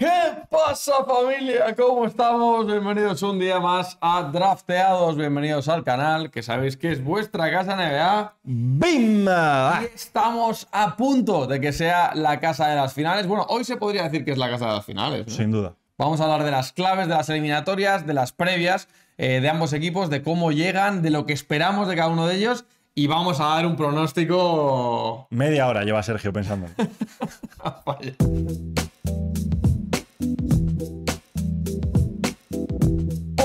¿Qué pasa familia? ¿Cómo estamos? Bienvenidos un día más a Drafteados, bienvenidos al canal, que sabéis que es vuestra casa NBA. ¡Bim! estamos a punto de que sea la casa de las finales. Bueno, hoy se podría decir que es la casa de las finales. Sin duda. Vamos a hablar de las claves, de las eliminatorias, de las previas, eh, de ambos equipos, de cómo llegan, de lo que esperamos de cada uno de ellos y vamos a dar un pronóstico... Media hora lleva Sergio pensando.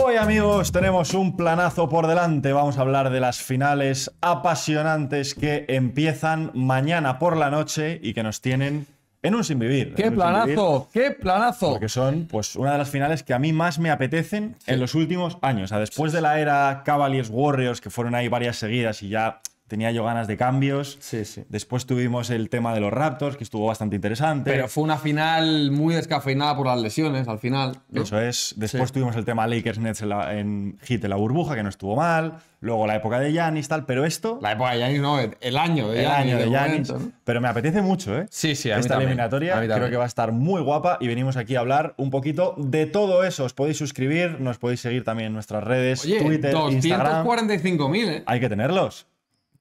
Hoy amigos tenemos un planazo por delante, vamos a hablar de las finales apasionantes que empiezan mañana por la noche y que nos tienen en un sinvivir. ¡Qué planazo! ¡Qué planazo! Porque son pues una de las finales que a mí más me apetecen en los últimos años. después de la era Cavaliers Warriors, que fueron ahí varias seguidas y ya tenía yo ganas de cambios. Sí, sí. Después tuvimos el tema de los Raptors, que estuvo bastante interesante. Pero fue una final muy descafeinada por las lesiones al final. Eso es. Después tuvimos el tema Lakers Nets en, Hit la burbuja, que no estuvo mal. Luego la época de Yanis, tal, pero esto. La época de Yanis, no, el año de Yanis. El año de Yanis. Pero me apetece mucho, ¿eh? Sí, sí, Esta eliminatoria creo que va a estar muy guapa y venimos aquí a hablar un poquito de todo eso. Os podéis suscribir, nos podéis seguir también en nuestras redes, Twitter, Instagram. 245.000, ¿eh? Hay que tenerlos.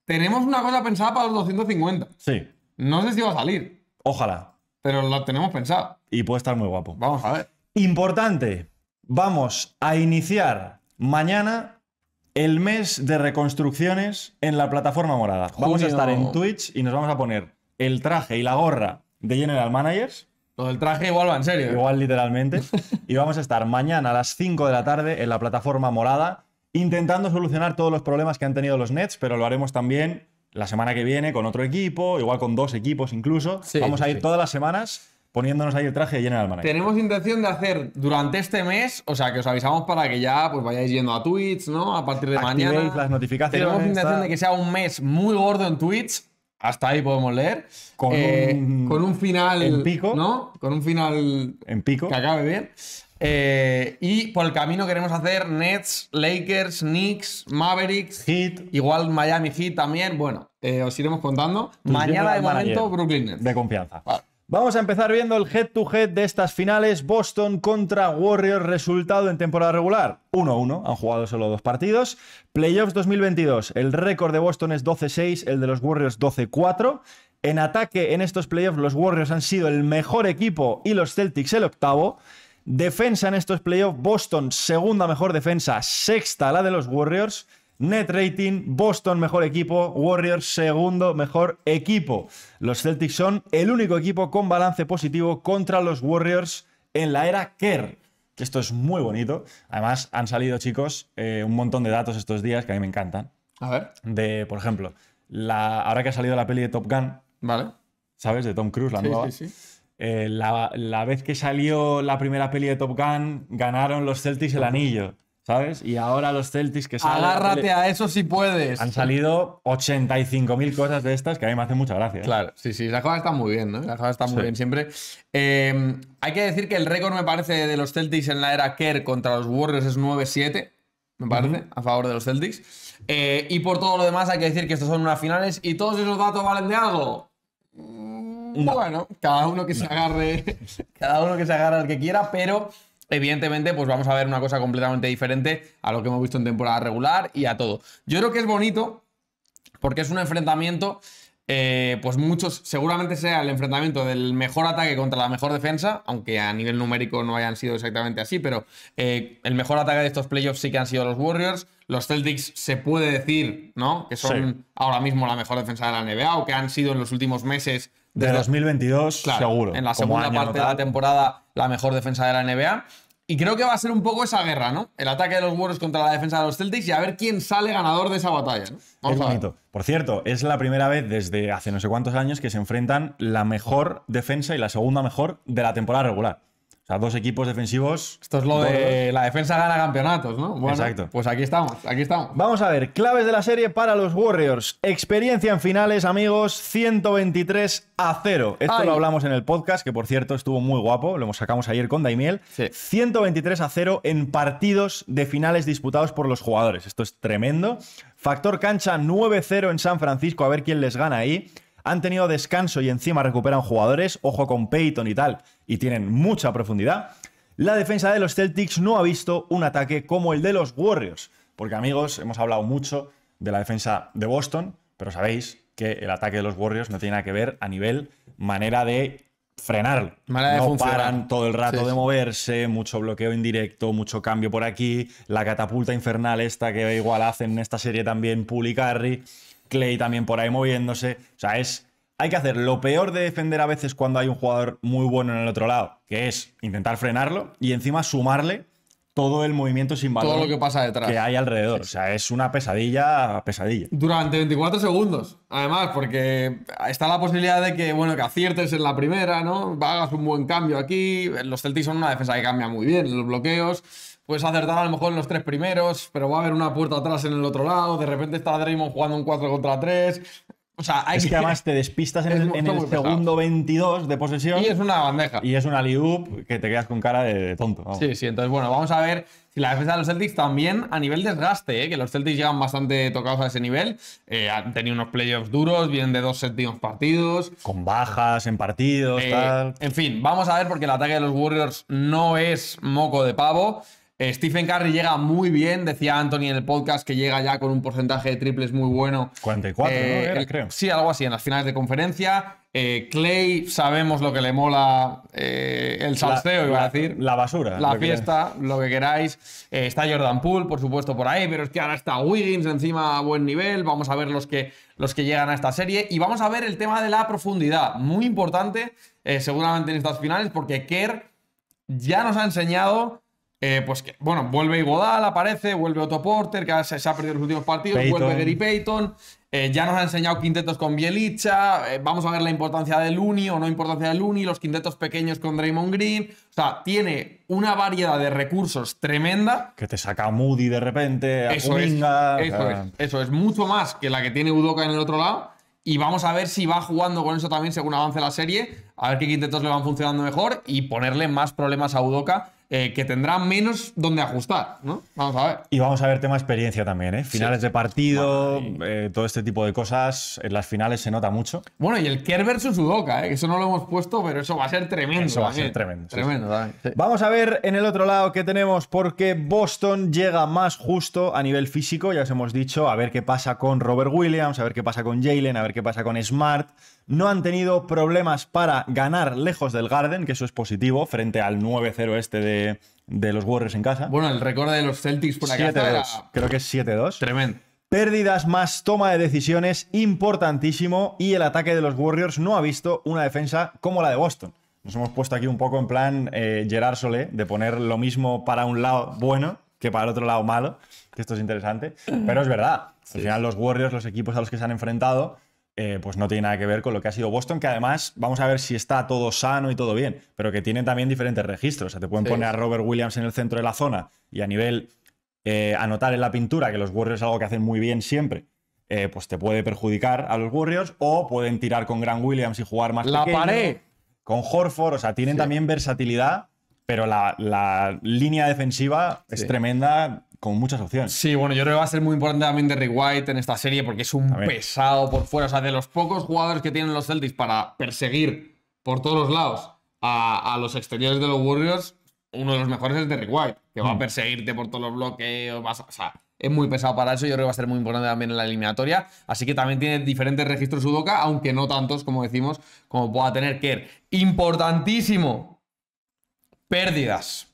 Tenemos una cosa pensada para los 250. Sí. No sé si va a salir. Ojalá. Pero la tenemos pensada. Y puede estar muy guapo. Vamos a ver. Importante. Vamos a iniciar mañana el mes de reconstrucciones en la plataforma morada. Vamos a estar en Twitch y nos vamos a poner el traje y la gorra de General Managers. Lo del traje igual va en serio. ¿eh? Igual literalmente. y vamos a estar mañana a las 5 de la tarde en la plataforma morada intentando solucionar todos los problemas que han tenido los Nets, pero lo haremos también la semana que viene con otro equipo, igual con dos equipos incluso. Vamos a ir todas las semanas poniéndonos ahí el traje y General el Tenemos intención de hacer durante este mes, o sea, que os avisamos para que ya pues vayáis yendo a Twitch, ¿no? A partir de mañana. las notificaciones. Tenemos intención de que sea un mes muy gordo en Twitch. Hasta ahí podemos leer. Con, eh, un, con un final. En pico. ¿No? Con un final. En pico. Que acabe bien. Eh, y por el camino queremos hacer Nets, Lakers, Knicks, Mavericks, Heat. Igual Miami Heat también. Bueno, eh, os iremos contando. Mañana de momento, Brooklyn Nets. De confianza. Vamos a empezar viendo el head to head de estas finales. Boston contra Warriors, resultado en temporada regular 1-1, han jugado solo dos partidos. Playoffs 2022, el récord de Boston es 12-6, el de los Warriors 12-4. En ataque en estos playoffs los Warriors han sido el mejor equipo y los Celtics el octavo. Defensa en estos playoffs, Boston, segunda mejor defensa, sexta la de los Warriors. Net rating, Boston mejor equipo, Warriors segundo mejor equipo. Los Celtics son el único equipo con balance positivo contra los Warriors en la era Kerr. Esto es muy bonito. Además, han salido, chicos, eh, un montón de datos estos días que a mí me encantan. A ver. De, por ejemplo, la, ahora que ha salido la peli de Top Gun. Vale. ¿Sabes? De Tom Cruise, la sí, Sí, sí. Eh, la, vez que salió la primera peli de Top Gun, ganaron los Celtics el anillo, ¿sabes? Y ahora los Celtics que salen. Agárrate a eso si puedes. Han salido 85.000 cosas de estas que a mí me hacen mucha gracia. ¿eh? Claro, sí, sí, las cosas están muy bien, ¿no? Las cosas están muy bien siempre. Em, hay que decir que el récord, me parece, de los Celtics en la era Kerr contra los Warriors es 9-7, me parece, a favor de los Celtics. Eh, y por todo lo demás, hay que decir que estos son unas finales y todos esos datos valen de algo. Bueno, cada uno que se agarre, cada uno que se agarre al que quiera, pero evidentemente pues vamos a ver una cosa completamente diferente a lo que hemos visto en temporada regular y a todo. Yo creo que es bonito porque es un enfrentamiento eh, pues muchos, seguramente sea el enfrentamiento del mejor ataque contra la mejor defensa, aunque a nivel numérico no hayan sido exactamente así, pero eh, el mejor ataque de estos playoffs sí que han sido los Warriors. Los Celtics se puede decir, ¿no? Que son ahora mismo la mejor defensa de la NBA o que han sido en los últimos meses. de 2022, seguro. En la segunda parte de la temporada, la mejor defensa de la NBA. Y creo que va a ser un poco esa guerra, ¿no? El ataque de los Warriors contra la defensa de los Celtics y a ver quién sale ganador de esa batalla. ¿no? Por cierto, es la primera vez desde hace no sé cuántos años que se enfrentan la mejor defensa y la segunda mejor de la temporada regular. O sea, dos equipos defensivos. Esto es lo de la defensa gana campeonatos, ¿no? Bueno, Exacto. Pues aquí estamos, aquí estamos. Vamos a ver, claves de la serie para los Warriors. Experiencia en finales, amigos, 123 a 0. Esto lo hablamos en el podcast, que por cierto estuvo muy guapo, lo sacamos ayer con Daimiel. 123 a 0 en partidos de finales disputados por los jugadores. Esto es tremendo. Factor cancha 9-0 en San Francisco, a ver quién les gana ahí han tenido descanso y encima recuperan jugadores, ojo con Peyton y tal, y tienen mucha profundidad, la defensa de los Celtics no ha visto un ataque como el de los Warriors. Porque amigos, hemos hablado mucho de la defensa de Boston, pero sabéis que el ataque de los Warriors no tiene nada que ver a nivel manera de frenarlo. no paran todo el rato de moverse, mucho bloqueo indirecto, mucho cambio por aquí, la catapulta infernal esta que igual hacen en esta serie también Puli Carry, Clay también por ahí moviéndose, o sea, es hay que hacer lo peor de defender a veces cuando hay un jugador muy bueno en el otro lado, que es intentar frenarlo y encima sumarle todo el movimiento sin valor. Todo lo que pasa detrás. Que hay alrededor. O sea, es una pesadilla, pesadilla. Durante 24 segundos. Además, porque está la posibilidad de que, bueno, que aciertes en la primera, ¿no? Hagas un buen cambio aquí. Los Celtics son una defensa que cambia muy bien. Los bloqueos. Puedes acertar a lo mejor en los tres primeros, pero va a haber una puerta atrás en el otro lado. De repente está Draymond jugando un 4 contra 3. O que, además te despistas en, el, segundo 22 de posesión. Y es una bandeja. Y es una liup que te quedas con cara de, tonto. Sí, sí. Entonces, bueno, vamos a ver si la defensa de los Celtics también a nivel desgaste, eh, que los Celtics llegan bastante tocados a ese nivel. Eh, han tenido unos playoffs duros, vienen de dos séptimos partidos. Con bajas en partidos, eh, tal. En fin, vamos a ver porque el ataque de los Warriors no es moco de pavo. Eh, Stephen Curry llega muy bien, decía Anthony en el podcast que llega ya con un porcentaje de triples muy bueno. 44, eh, creo. Sí, algo así, en las finales de conferencia. Eh, Clay, sabemos lo que le mola el salseo, iba a decir. La basura. La fiesta, lo que queráis. está Jordan Poole, por supuesto, por ahí, pero es que ahora está Wiggins encima a buen nivel. Vamos a ver los que, los que llegan a esta serie. Y vamos a ver el tema de la profundidad, muy importante, seguramente en estas finales, porque Kerr ya nos ha enseñado eh, pues que, bueno, vuelve Igodal, aparece, vuelve Otto Porter, que se, ha perdido los últimos partidos, vuelve Gary Payton. Eh, ya nos ha enseñado quintetos con Bielicha. Eh, vamos a ver la importancia del Uni o no importancia del Uni, los quintetos pequeños con Draymond Green. O sea, tiene una variedad de recursos tremenda. Que te saca Moody de repente, a eso, es, eso, mucho más que la que tiene Udoka en el otro lado. Y vamos a ver si va jugando con eso también según avance la serie, a ver qué quintetos le van funcionando mejor y ponerle más problemas a Udoka eh, que tendrá menos donde ajustar, ¿no? Vamos a ver. Y vamos a ver tema experiencia también, ¿eh? Finales de partido, eh, todo este tipo de cosas, en las finales se nota mucho. Bueno, y el Kerr versus Udoca, ¿eh? Eso no lo hemos puesto, pero eso va a ser tremendo. Eso va a ser tremendo. Vamos a ver en el otro lado qué tenemos, porque Boston llega más justo a nivel físico, ya os hemos dicho, a ver qué pasa con Robert Williams, a ver qué pasa con Jalen, a ver qué pasa con Smart. No han tenido problemas para ganar lejos del Garden, que eso es positivo, frente al 9-0 este de, los Warriors en casa. Bueno, el récord de los Celtics por acá era... Creo que es 7-2. Tremendo. Pérdidas más toma de decisiones, importantísimo. Y el ataque de los Warriors no ha visto una defensa como la de Boston. Nos hemos puesto aquí un poco en plan eh, Gerard Solé, de poner lo mismo para un lado bueno que para el otro lado malo. Que esto es interesante. Pero es verdad. Al final, los Warriors, los equipos a los que se han enfrentado, eh, pues no tiene nada que ver con lo que ha sido Boston, que además vamos a ver si está todo sano y todo bien, pero que tiene también diferentes registros. O sea, te pueden poner a Robert Williams en el centro de la zona y a nivel eh, anotar en la pintura, que los Warriors es algo que hacen muy bien siempre. Eh, pues te puede perjudicar a los Warriors o pueden tirar con Grant Williams y jugar más la pared con Horford, o sea, tienen también versatilidad, pero la, línea defensiva es tremenda con muchas opciones. Sí, bueno, yo creo que va a ser muy importante también Derrick White en esta serie porque es un pesado por fuera. O sea, de los pocos jugadores que tienen los Celtics para perseguir por todos los lados a, los exteriores de los Warriors, uno de los mejores es Derrick White, que va a mm. perseguirte por todos los bloqueos. o sea, es muy pesado para eso. Yo creo que va a ser muy importante también en la eliminatoria. Así que también tiene diferentes registros Sudoka, aunque no tantos, como decimos, como pueda tener Kerr. Importantísimo. Pérdidas.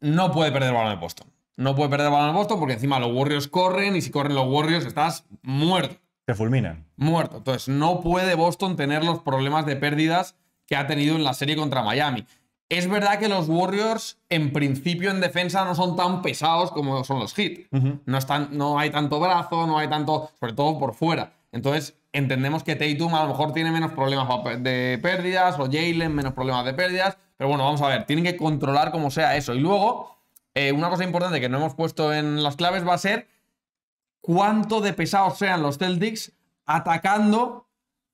No puede perder el balón de Boston. No puede perder el Boston porque encima los Warriors corren y si corren los Warriors estás muerto. Te fulminan. Muerto. Entonces no puede Boston tener los problemas de pérdidas que ha tenido en la serie contra Miami. Es verdad que los Warriors, en principio, en defensa, no son tan pesados como son los Heat. no, están, no hay tanto brazo, no hay tanto. Sobre todo por fuera. Entonces, entendemos que Tatum a lo mejor tiene menos problemas de pérdidas, o Jalen menos problemas de pérdidas. Pero bueno, vamos a ver, tienen que controlar como sea eso. Y luego, eh, una cosa importante que no hemos puesto en las claves va a ser cuánto de pesados sean los Celtics atacando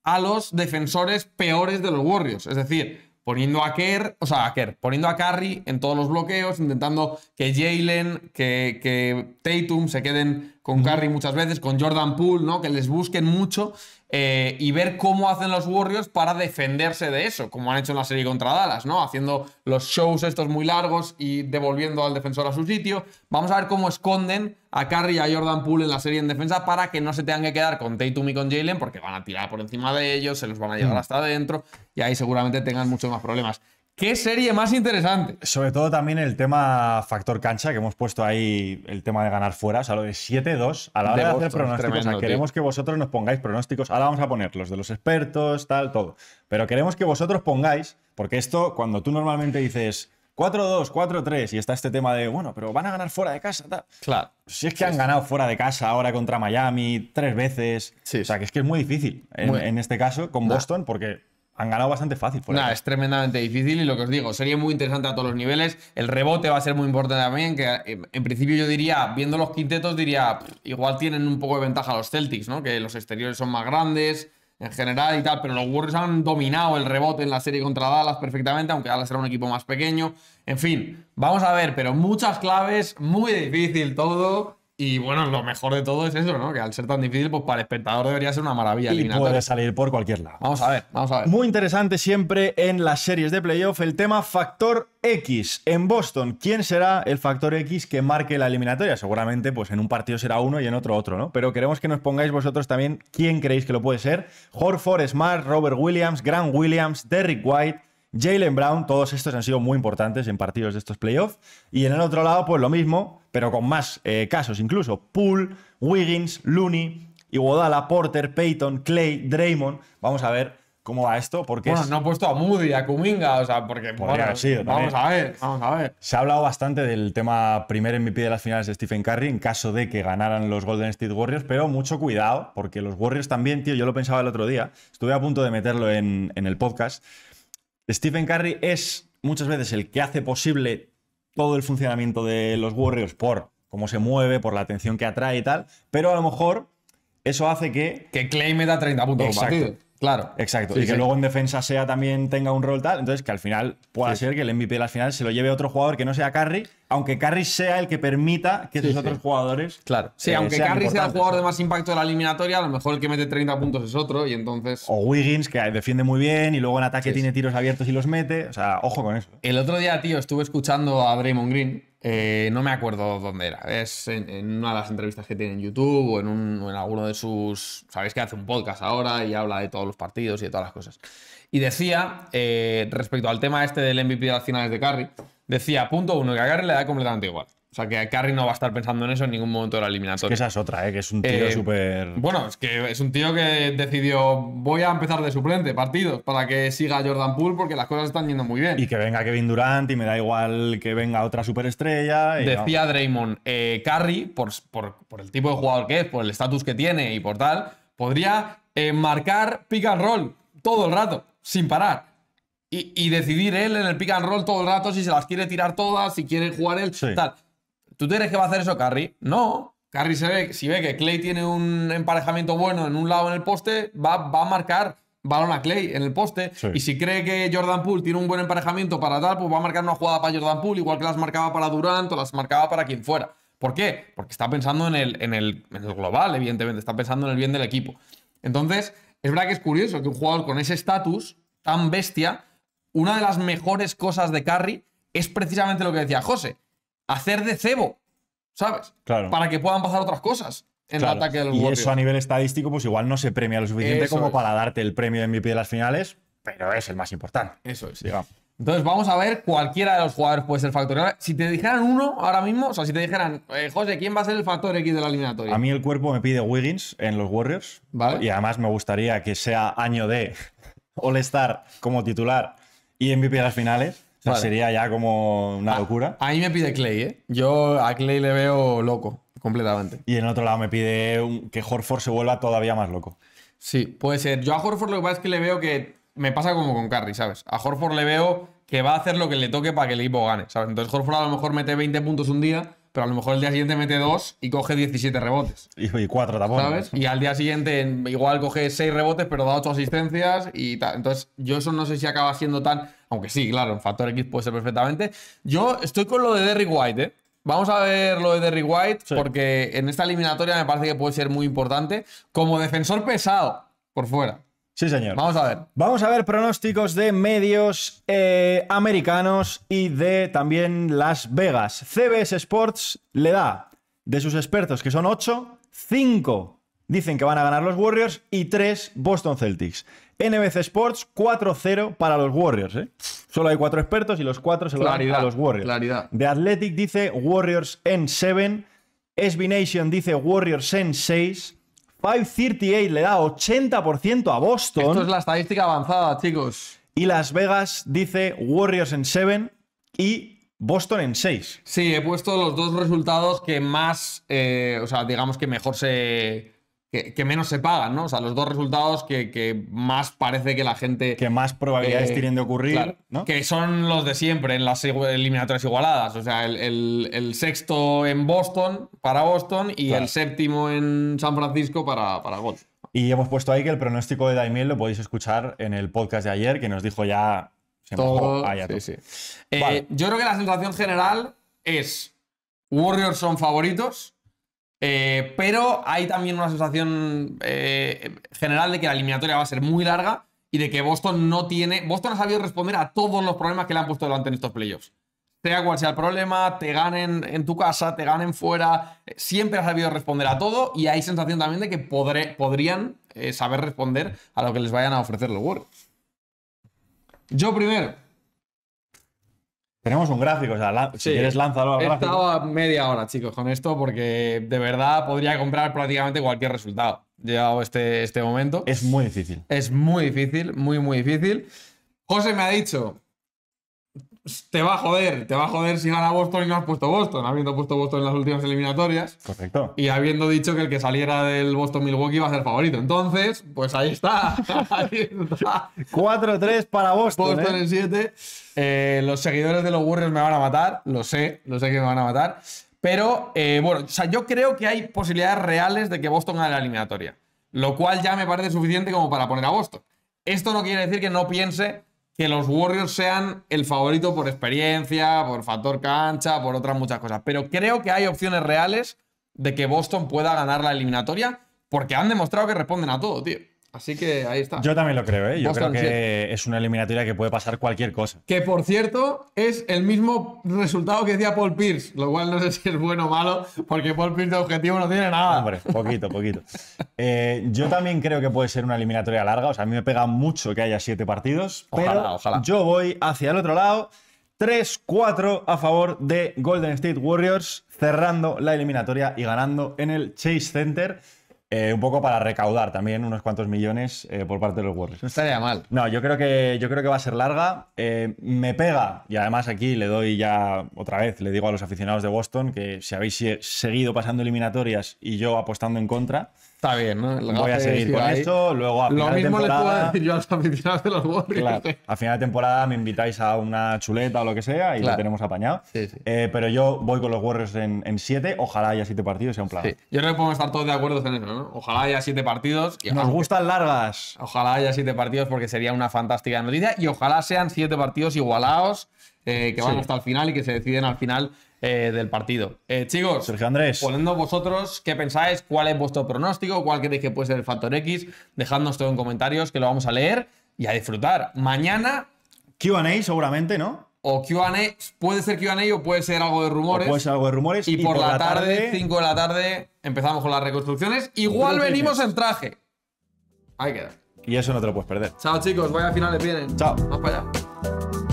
a los defensores peores de los Warriors. Es decir, poniendo a Kerr, o sea, a Kerr, poniendo a Curry en todos los bloqueos, intentando que Jalen, que, Tatum se queden con Curry muchas veces, con Jordan Poole, ¿no? Que les busquen mucho eh, y ver cómo hacen los Warriors para defenderse de eso, como han hecho en la serie contra Dallas, ¿no? Haciendo los shows estos muy largos y devolviendo al defensor a su sitio. Vamos a ver cómo esconden a Curry y a Jordan Poole en la serie en defensa para que no se tengan que quedar con Tatum y con Jalen porque van a tirar por encima de ellos, se los van a llevar mm. hasta adentro y ahí seguramente tengan muchos más problemas. ¿Qué serie más interesante? Sobre todo también el tema factor cancha, que hemos puesto ahí el tema de ganar fuera, o sea, lo de 7-2. A la hora de, hacer pronósticos, queremos que vosotros nos pongáis pronósticos. Ahora vamos a poner los de los expertos, tal, todo. Pero queremos que vosotros pongáis, porque esto, cuando tú normalmente dices 4-2, 4-3, y está este tema de, bueno, pero van a ganar fuera de casa, tal. Claro. Si es que han ganado fuera de casa ahora contra Miami tres veces. O sea, que es que es muy difícil en, este caso con Boston, porque han ganado bastante fácil. Nada, es tremendamente difícil y lo que os digo, sería muy interesante a todos los niveles. El rebote va a ser muy importante también, que eh, en principio yo diría, viendo los quintetos, diría, igual tienen un poco de ventaja los Celtics, ¿no? Que los exteriores son más grandes en general y tal, pero los Warriors han dominado el rebote en la serie contra Dallas perfectamente, aunque Dallas era un equipo más pequeño. En fin, vamos a ver, pero muchas claves, muy difícil todo. Y bueno, lo mejor de todo es eso, ¿no? Que al ser tan difícil, pues para el espectador debería ser una maravilla. Y puede salir por cualquier lado. Vamos a ver, vamos a ver. Muy interesante siempre en las series de playoff el tema factor X. En Boston, ¿quién será el factor X que marque la eliminatoria? Seguramente, pues en un partido será uno y en otro otro, ¿no? Pero queremos que nos pongáis vosotros también quién creéis que lo puede ser. Jorge Smart, Robert Williams, Grant Williams, Derrick White. Jalen Brown, todos estos han sido muy importantes en partidos de estos playoffs. Y en el otro lado, pues lo mismo, pero con más eh, casos incluso. Poole, Wiggins, Looney, Iguodala, Porter, Peyton, Clay, Draymond. Vamos a ver cómo va esto, porque... Bueno, no ha puesto a Moody, a Kuminga, o sea, porque... sido, vamos a ver, vamos a ver. Se ha hablado bastante del tema primer MVP de las finales de Stephen Curry en caso de que ganaran los Golden State Warriors, pero mucho cuidado, porque los Warriors también, tío, yo lo pensaba el otro día, estuve a punto de meterlo en el podcast, Stephen Curry es muchas veces el que hace posible todo el funcionamiento de los Warriors por cómo se mueve, por la atención que atrae y tal, pero a lo mejor eso hace que... Que Clay da 30 puntos Exacto. Claro. Exacto. y que luego en defensa sea también tenga un rol tal. Entonces, que al final pueda ser que el MVP al final se lo lleve otro jugador que no sea Carry, aunque Carry sea el que permita que esos otros jugadores. Claro. Eh, sí, aunque Carry sea el jugador de más impacto de la eliminatoria, a lo mejor el que mete 30 puntos es otro y entonces. O Wiggins, que defiende muy bien y luego en ataque tiene tiros abiertos y los mete. O sea, ojo con eso. El otro día, tío, estuve escuchando a Draymond Green eh, no me acuerdo dónde era. Es en, una de las entrevistas que tiene en YouTube o en, en, alguno de sus. Sabéis que hace un podcast ahora y habla de todos los partidos y de todas las cosas. Y decía, eh, respecto al tema este del MVP de las finales de Carry, decía, punto uno, que a Carry le da completamente igual. O sea, que Carry no va a estar pensando en eso en ningún momento de la eliminatoria. Es que esa es otra, ¿eh? que es un tío eh, súper. Bueno, es que es un tío que decidió: voy a empezar de suplente partidos para que siga Jordan Poole porque las cosas están yendo muy bien. Y que venga Kevin Durant y me da igual que venga otra superestrella. Decía Draymond: eh, por, el tipo de jugador que es, por el estatus que tiene y por tal, podría eh, marcar pick and roll todo el rato, sin parar. Y, decidir él en el pick and roll todo el rato si se las quiere tirar todas, si quiere jugar él, sí. tal. ¿Tú crees que va a hacer eso Carry? No. Carry se ve, si ve que Clay tiene un emparejamiento bueno en un lado en el poste, va, a marcar balón a Clay en el poste. Y si cree que Jordan Poole tiene un buen emparejamiento para tal, pues va a marcar una jugada para Jordan Poole, igual que las marcaba para Durant o las marcaba para quien fuera. ¿Por qué? Porque está pensando en el, en el, en global, evidentemente, está pensando en el bien del equipo. Entonces, es verdad que es curioso que un jugador con ese estatus tan bestia, una de las mejores cosas de Curry es precisamente lo que decía José, hacer de cebo, ¿sabes? Claro. Para que puedan pasar otras cosas en el ataque de los Y eso a nivel estadístico, pues igual no se premia lo suficiente como para darte el premio de MVP de las finales, pero es el más importante. Eso es. Entonces, vamos a ver, cualquiera de los jugadores puede ser factor. Si te dijeran uno ahora mismo, o sea, si te dijeran, eh, José, ¿quién va a ser el factor X de la eliminatoria? A mí el cuerpo me pide Wiggins en los Warriors. Y además me gustaría que sea año de All-Star como titular y MVP de las finales. O sería ya como una locura. A, mí me pide Clay, ¿eh? Yo a Clay le veo loco, completamente. Y en otro lado me pide que Horford se vuelva todavía más loco. Sí, puede ser. Yo a Horford lo que pasa es que le veo que me pasa como con Curry, ¿sabes? A Horford le veo que va a hacer lo que le toque para que el equipo gane, ¿sabes? Entonces Horford a lo mejor mete 20 puntos un día, pero a lo mejor el día siguiente mete 2 y coge 17 rebotes. Y 4 tampoco. ¿Sabes? Y al día siguiente igual coge 6 rebotes, pero da 8 asistencias y tal. Entonces yo eso no sé si acaba siendo tan aunque sí, claro, el factor X puede ser perfectamente. Yo estoy con lo de Derrick White, ¿eh? Vamos a ver lo de Derrick White, porque en esta eliminatoria me parece que puede ser muy importante. Como defensor pesado, por fuera. Sí, señor. Vamos a ver. Vamos a ver pronósticos de medios eh, americanos y de también Las Vegas. CBS Sports le da, de sus expertos, que son 8, 5 dicen que van a ganar los Warriors y 3 Boston Celtics. NBC Sports 4-0 para los Warriors. ¿eh? Solo hay cuatro expertos y los cuatro se lo dan a los Warriors. Claridad. The Athletic dice Warriors en 7. SB Nation dice Warriors en 6. 538 le da 80% a Boston. Esto es la estadística avanzada, chicos. Y Las Vegas dice Warriors en 7 y Boston en 6. Sí, he puesto los dos resultados que más, eh, o sea, digamos que mejor se, que, menos se pagan, ¿no? O sea, los dos resultados que, más parece que la gente. Que más probabilidades eh, tienen de ocurrir, ¿no? Que son los de siempre en las eliminatorias igualadas. O sea, el, sexto en Boston para Boston y el séptimo en San Francisco para, para Y hemos puesto ahí que el pronóstico de Daimiel lo podéis escuchar en el podcast de ayer, que nos dijo ya. todo, ah, sí, Sí. Eh, yo creo que la sensación general es. Warriors son favoritos eh, pero hay también una sensación eh, general de que la eliminatoria va a ser muy larga y de que Boston no tiene. Boston ha sabido responder a todos los problemas que le han puesto delante en estos playoffs. Sea cual sea el problema, te ganen en tu casa, te ganen fuera. Eh, siempre ha sabido responder a todo y hay sensación también de que podré, podrían saber responder a lo que les vayan a ofrecer los Warriors. Yo primero. Tenemos un gráfico, o sea, si quieres lánzalo al gráfico. He estado media hora, chicos, con esto, porque de verdad podría comprar prácticamente cualquier resultado llegado este, este momento. Es muy difícil. Es muy difícil, muy, muy difícil. José me ha dicho pues, te va a joder, te va a joder si gana Boston y no has puesto Boston, habiendo puesto Boston en las últimas eliminatorias. Correcto. Y habiendo dicho que el que saliera del Boston Milwaukee va a ser favorito. Entonces, pues ahí está. 4-3 para Boston. Boston ¿eh? en 7. Eh, los seguidores de los Warriors me van a matar, lo sé, lo sé que me van a matar. Pero eh, bueno, o sea, yo creo que hay posibilidades reales de que Boston gane la eliminatoria. Lo cual ya me parece suficiente como para poner a Boston. Esto no quiere decir que no piense que los Warriors sean el favorito por experiencia, por factor cancha, por otras muchas cosas. Pero creo que hay opciones reales de que Boston pueda ganar la eliminatoria porque han demostrado que responden a todo, tío. Así que ahí está. Yo también lo creo, ¿eh? Yo creo que es una eliminatoria que puede pasar cualquier cosa. Que por cierto, es el mismo resultado que decía Paul Pierce, lo cual no sé si es bueno o malo, porque Paul Pierce de objetivo no tiene nada. Hombre, poquito, poquito. Eh, yo también creo que puede ser una eliminatoria larga, o sea, a mí me pega mucho que haya siete partidos. Ojalá, pero ojalá. Yo voy hacia el otro lado. 3-4 a favor de Golden State Warriors, cerrando la eliminatoria y ganando en el Chase Center. Eh, un poco para recaudar también unos cuantos millones eh, por parte de los Warriors. No estaría mal. No, yo creo que, yo creo que va a ser larga. Eh, me pega, y además aquí le doy ya otra vez, le digo a los aficionados de Boston que si habéis seguido pasando eliminatorias y yo apostando en contra, Está bien, ¿no? Voy a seguir con esto, luego a Lo final mismo temporada... le puedo decir yo a los aficionados de los Warriors. a final de temporada me invitáis a una chuleta o lo que sea y lo tenemos apañado. Eh, pero yo voy con los Warriors en, 7, siete, ojalá haya 7 partidos, sea un plan. Yo creo que podemos estar todos de acuerdo en eso, ¿no? Ojalá haya 7 partidos. Nos gustan largas. Ojalá haya 7 partidos porque sería una fantástica noticia y ojalá sean 7 partidos igualados. Eh, que van hasta el final y que se deciden al final eh, del partido. Eh, chicos, Sergio Andrés. vosotros qué pensáis, cuál es vuestro pronóstico, cuál creéis que puede ser el factor X. Dejadnos todo en comentarios que lo vamos a leer y a disfrutar. Mañana. QA seguramente, ¿no? O QA, puede ser QA o puede ser algo de rumores. puede ser algo de rumores. Y, por, la, tarde, 5 de la tarde, empezamos con las reconstrucciones. Igual venimos en traje. Ahí queda. Y eso no te lo puedes perder. Chao chicos, vaya finales vienen. Chao. Vamos para allá.